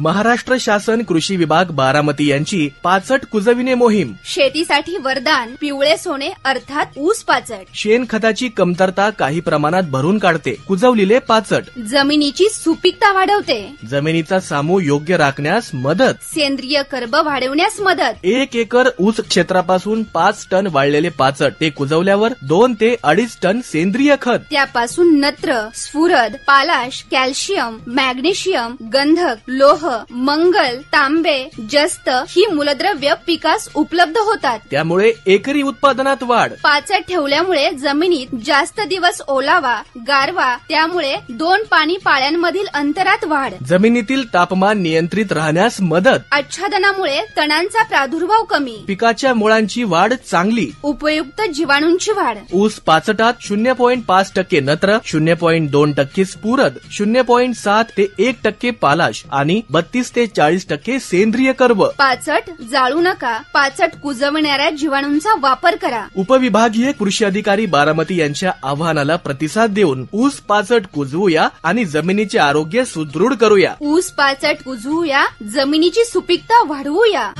महाराष्ट्र शासन कृषी विभाग बारामती यांची पाचट कुजविणे मोहीम शेतीसाठी वरदान पिवळे सोने अर्थात ऊस पाचट शेणखताची कमतरता काही प्रमाणात भरून काढते कुजवलेले पाचट जमिनीची सुपीकता वाढवते जमिनीचा सामू योग्य राखण्यास मदत सेंद्रिय कर्ब वाढवण्यास मदत एक एकर ऊस क्षेत्रापासून पाच टन वाढलेले पाचट ते कुजवल्यावर दोन ते अडीच टन सेंद्रिय खत त्यापासून नत्र स्फुरद पालाश कॅल्शियम मॅग्नेशियम गंधक लोह लोह मंगल तांबे जस्त ही मूलद्रव्य पिकास उपलब्ध होतात त्यामुळे एकरी उत्पादनात वाढ पाचट ठेवल्यामुळे जमिनीत जास्त दिवस ओलावा गारवा त्यामुळे दोन पाणी पाळ्यांमधील अंतरात वाढ जमिनीतील तापमान नियंत्रित राहण्यास मदत आच्छादनामुळे तणांचा प्रादुर्भाव कमी पिकाच्या मुळांची वाढ चांगली उपयुक्त जीवाणूंची वाढ ऊस पाचटात शून्य पॉईंट पाच टक्के नत्र शून्य पॉईंट दोन टक्के स्पुरद शून्य पॉईंट सात ते एक टक्के पालाश आणि बत्तीस ते चाळीस टक्के सेंद्रिय कर्व पाचट जाळू नका पाचट कुजवणाऱ्या जीवाणूंचा वापर करा उपविभागीय कृषी अधिकारी बारामती यांच्या आव्हानाला प्रतिसाद देऊन ऊस पाचट कुजवूया आणि जमिनीचे आरोग्य सुदृढ करूया ऊस पाचट कुजवूया जमिनीची सुपीकता वाढवूया